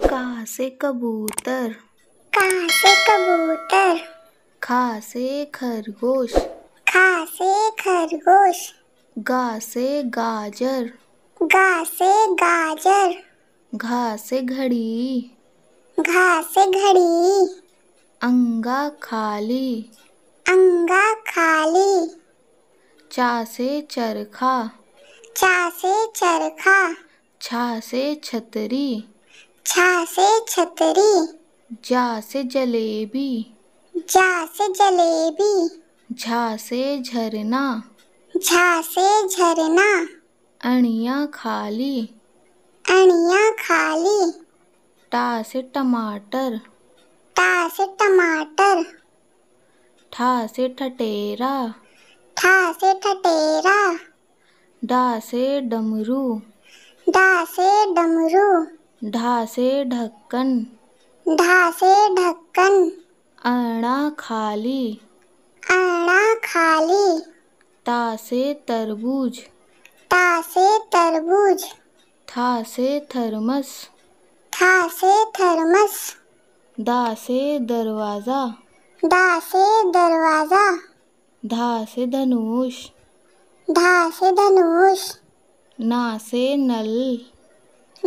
का से कबूतर का से कबूतर खा से खरगोश खा से खरगोश गा से गाजर गा से गाजर घा से घड़ी घा से घड़ी अंगा खाली अंगा खाली चा से चरखा चा से चरखा छा से छतरी छा से छतरी जा से जलेबी जा से जलेबी झा से झरना झा से झरना अणिया खाली अणिया खाली टा से टमाटर टा से टमाटर ठा से ठटेरा ठा से ठटेरा डा से डमरू डा से डमरू ढासे ढक्कन ढासे ढक्कन अणा खाली अणा खाली ता तरबूज तासे तरबूज था से थर्मस था थर्मस दा दरवाज़ा दासे दरवाज़ा धा धनुष धा धनुष ना से नल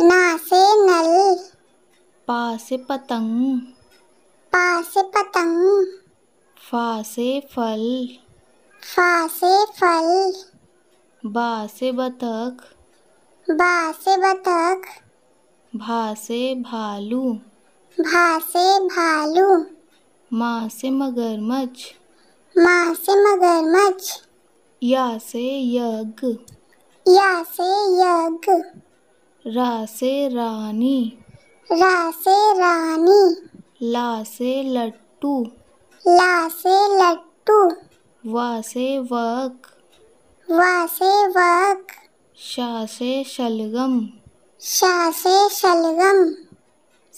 ना से नल पा से पतंग पा से पतंग फा से फल फा से फल बा से बतख बा से बतख भा से भालू भा से भालू माँ से मगरमच्छ माँ से मगरमच्छ या से यज्ञ या से यज्ञ रा से रानी रा से रानी ला से लट्टू ला से लट्टू वा से वक वा से वक शा से शलगम शा से शलगम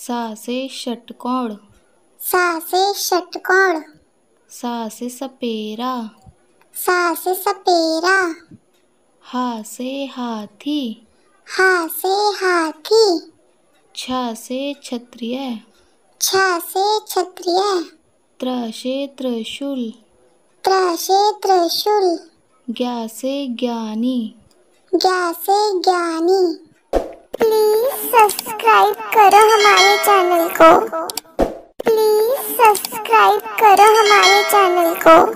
सा से षटकोण सा से षटकोण सा से सपेरा सा से सपेरा हा से हाथी हा से हाथी छ से क्षत्रिय छ से क्षत्रिय त्र से त्रिशूल त्र से त्रिशूल ज्ञा से ज्ञानी ज्ञा से ज्ञानी प्लीज सब्सक्राइब करो हमारे चैनल को प्लीज सब्सक्राइब करो हमारे चैनल को